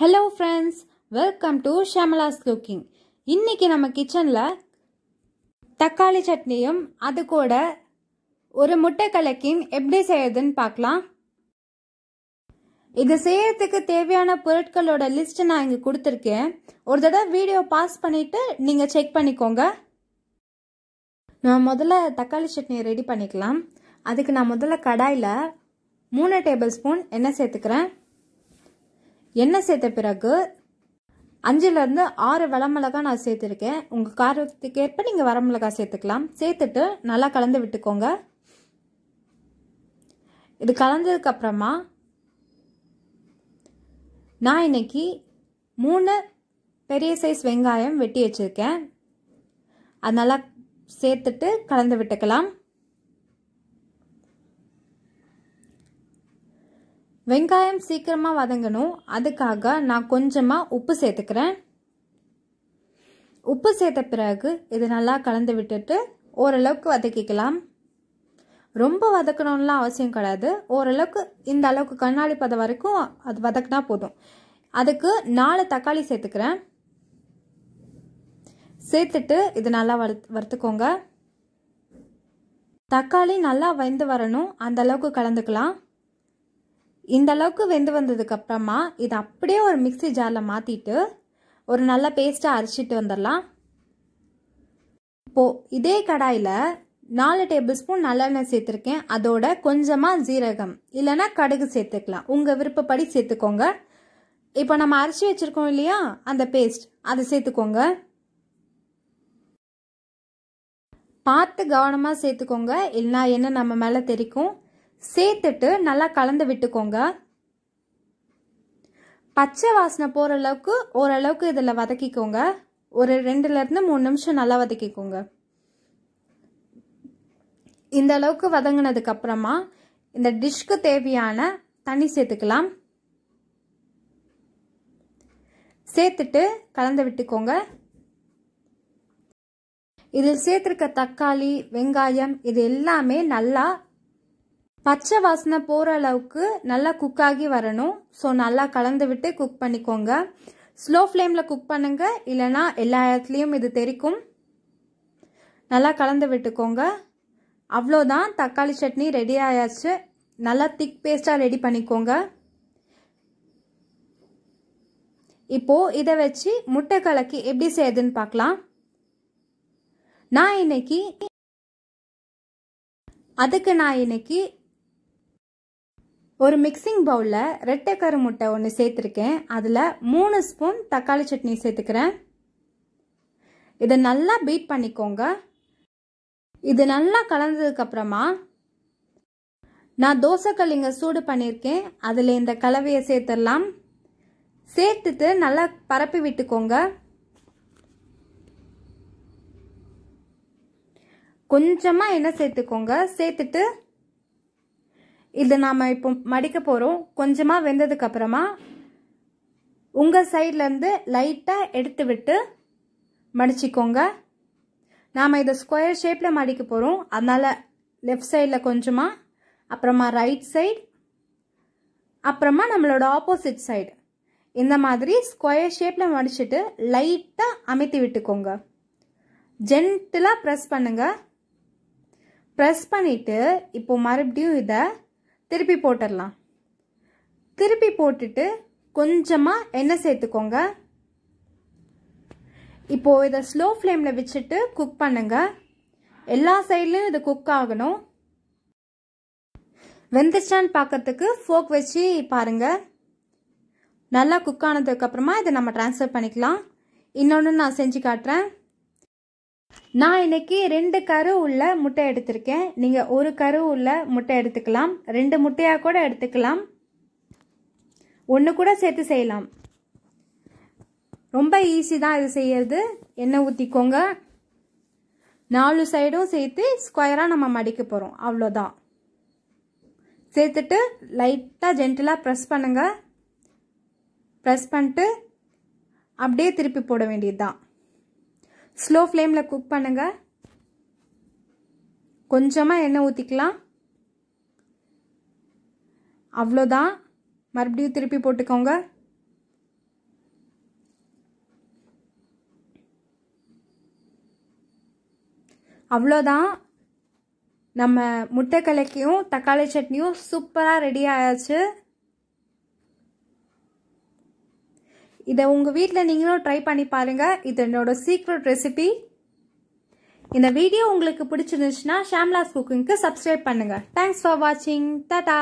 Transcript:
hello friends welcome to Shamala's cooking இன்றைக்கி நம்ம கிச்சனில் தக்காளி சட்னியும் அது கூட ஒரு முட்டை கலக்கின் எப்படி செய்யறதுன்னு பார்க்கலாம் இது செய்யறதுக்கு தேவையான பொருட்களோட லிஸ்ட் நான் இங்கே கொடுத்துருக்கேன் ஒரு தடவை வீடியோ பாஸ் பண்ணிவிட்டு நீங்கள் செக் பண்ணிக்கோங்க நான் முதல்ல தக்காளி சட்னியை ரெடி பண்ணிக்கலாம் அதுக்கு நான் முதல்ல கடாயில் மூணு டேபிள் ஸ்பூன் எண்ணெய் சேர்த்துக்கிறேன் எண்ணெய் சேர்த்த பிறகு அஞ்சுலேருந்து ஆறு மிளகா நான் சேர்த்துருக்கேன் உங்கள் காரத்துக்கு ஏற்ப நீங்கள் வரமிளகா சேர்த்துக்கலாம் சேர்த்துட்டு நல்லா கலந்து விட்டுக்கோங்க இது கலந்ததுக்கப்புறமா நான் இன்னைக்கு மூணு பெரிய சைஸ் வெங்காயம் வெட்டி வச்சுருக்கேன் அது நல்லா சேர்த்துட்டு கலந்து விட்டுக்கலாம் வெங்காயம் சீக்கிரமாக வதங்கணும் அதுக்காக நான் கொஞ்சமாக உப்பு சேர்த்துக்கிறேன் உப்பு சேர்த்த பிறகு இது நல்லா கலந்து விட்டுட்டு ஓரளவுக்கு வதக்கிக்கலாம் ரொம்ப வதக்கணும்லாம் அவசியம் கிடையாது ஓரளவுக்கு இந்த அளவுக்கு கண்ணாடி பத வரைக்கும் அது வதக்கினா போதும் அதுக்கு நாலு தக்காளி சேர்த்துக்கிறேன் சேர்த்துட்டு இது நல்லா வறுத்து வறுத்துக்கோங்க தக்காளி நல்லா வெந்து வரணும் அந்த அளவுக்கு கலந்துக்கலாம் இந்த அளவுக்கு வெந்து வந்ததுக்கப்புறமா இதை அப்படியே ஒரு மிக்சி ஜாரில் மாற்றிட்டு ஒரு நல்ல பேஸ்ட்டாக அரைச்சிட்டு வந்துடலாம் இப்போது இதே கடாயில் நாலு டேபிள் ஸ்பூன் நல்லெண்ணெய் சேர்த்துருக்கேன் அதோட கொஞ்சமாக ஜீரகம் இல்லைனா கடுகு சேர்த்துக்கலாம் உங்கள் விருப்பப்படி சேர்த்துக்கோங்க இப்போ நம்ம அரைச்சி வச்சுருக்கோம் இல்லையா அந்த பேஸ்ட் அதை சேர்த்துக்கோங்க பார்த்து கவனமாக சேர்த்துக்கோங்க இல்லைனா என்ன நம்ம மேலே தெரிக்கும் சேர்த்துட்டு நல்லா கலந்து விட்டுக்கோங்க பச்சை வாசனை போகிற அளவுக்கு ஓரளவுக்கு இதில் வதக்கிக்கோங்க ஒரு ரெண்டுலேருந்து மூணு நிமிஷம் நல்லா வதக்கிக்கோங்க இந்த அளவுக்கு வதங்கினதுக்கப்புறமா இந்த டிஷ்க்கு தேவையான தண்ணி சேர்த்துக்கலாம் சேர்த்துட்டு கலந்து விட்டுக்கோங்க இதில் சேர்த்துருக்க தக்காளி வெங்காயம் இது எல்லாமே நல்லா பச்சை வாசனை போகிற அளவுக்கு நல்லா குக் ஆகி வரணும் ஸோ நல்லா கலந்து விட்டு குக் பண்ணிக்கோங்க ஸ்லோ ஃப்ளேமில் குக் பண்ணுங்க இல்லைனா எல்லா இடத்துலையும் இது தெரிக்கும் நல்லா கலந்து விட்டுக்கோங்க அவ்வளோதான் தக்காளி சட்னி ரெடி ஆயாச்சு நல்லா திக் பேஸ்ட்டாக ரெடி பண்ணிக்கோங்க இப்போது இதை வச்சு முட்டை கலக்கி எப்படி செய்யுதுன்னு பார்க்கலாம் நான் இன்னைக்கு அதுக்கு நான் இன்னைக்கு ஒரு மிக்சிங் பவுலில் ரெட்டை கரு முட்டை ஒன்று சேர்த்துருக்கேன் அதில் மூணு ஸ்பூன் தக்காளி சட்னி சேர்த்துக்கிறேன் இதை நல்லா பீட் பண்ணிக்கோங்க இது நல்லா கலந்ததுக்கப்புறமா நான் தோசைக்கல் இங்கே சூடு பண்ணியிருக்கேன் அதில் இந்த கலவையை சேர்த்துடலாம் சேர்த்துட்டு நல்லா பரப்பி விட்டுக்கோங்க கொஞ்சமாக என்ன சேர்த்துக்கோங்க சேர்த்துட்டு இது நாம் இப்போ மடிக்க போகிறோம் கொஞ்சமாக வெந்ததுக்கப்புறமா உங்கள் சைட்லேருந்து லைட்டாக எடுத்து விட்டு மடிச்சிக்கோங்க நாம் இதை ஸ்கொயர் ஷேப்பில் மடிக்க போகிறோம் அதனால் லெஃப்ட் சைடில் கொஞ்சமாக அப்புறமா ரைட் சைடு அப்புறமா நம்மளோட ஆப்போசிட் சைடு இந்த மாதிரி ஸ்கொயர் ஷேப்பில் மடிச்சுட்டு லைட்டாக அமைத்து விட்டுக்கோங்க ஜென்டிலாக ப்ரெஸ் பண்ணுங்கள் ப்ரெஸ் பண்ணிவிட்டு இப்போ மறுபடியும் இதை திருப்பி போட்டுடலாம் திருப்பி போட்டுட்டு கொஞ்சமாக எண்ணெய் சேர்த்துக்கோங்க இப்போது இதை ஸ்லோ ஃப்ளேமில் வச்சுட்டு குக் பண்ணுங்கள் எல்லா சைட்லையும் இது குக் ஆகணும் வெந்துச்சான்னு பார்க்கறதுக்கு ஃபோக் வச்சு பாருங்கள் நல்லா குக் ஆனதுக்கப்புறமா இதை நம்ம டிரான்ஸ்ஃபர் பண்ணிக்கலாம் இன்னொன்று நான் செஞ்சு காட்டுறேன் நான் இன்னைக்கு ரெண்டு கரு உள்ள முட்டை எடுத்திருக்கேன் நீங்கள் ஒரு கரு உள்ள முட்டை எடுத்துக்கலாம் ரெண்டு முட்டையாக கூட எடுத்துக்கலாம் ஒன்று கூட சேர்த்து செய்யலாம் ரொம்ப ஈஸி தான் இது செய்யறது எண்ணெய் ஊற்றிக்கோங்க நாலு சைடும் சேர்த்து ஸ்கொயராக நம்ம மடிக்க போகிறோம் அவ்வளோதான் சேர்த்துட்டு லைட்டாக ஜென்டிலாக ப்ரெஸ் பண்ணுங்கள் ப்ரெஸ் பண்ணிட்டு அப்படியே திருப்பி போட வேண்டியது தான் ஸ்லோ ஃப்ளேமில் குக் பண்ணுங்கள் கொஞ்சமாக எண்ணெய் ஊற்றிக்கலாம் அவ்வளோதான் மறுபடியும் திருப்பி போட்டுக்கோங்க அவ்வளோதான் நம்ம முட்டை தக்காளி சட்னியும் சூப்பராக ரெடி ஆயாச்சு இதை உங்கள் வீட்டில் நீங்களும் ட்ரை பண்ணி பாருங்கள் இது என்னோட சீக்ரெட் ரெசிபி இந்த வீடியோ உங்களுக்கு பிடிச்சிருந்துச்சுன்னா ஷாம்லாஸ் குக்கிங்க்கு சப்ஸ்கிரைப் பண்ணுங்கள் தேங்க்ஸ் ஃபார் வாட்சிங் டாடா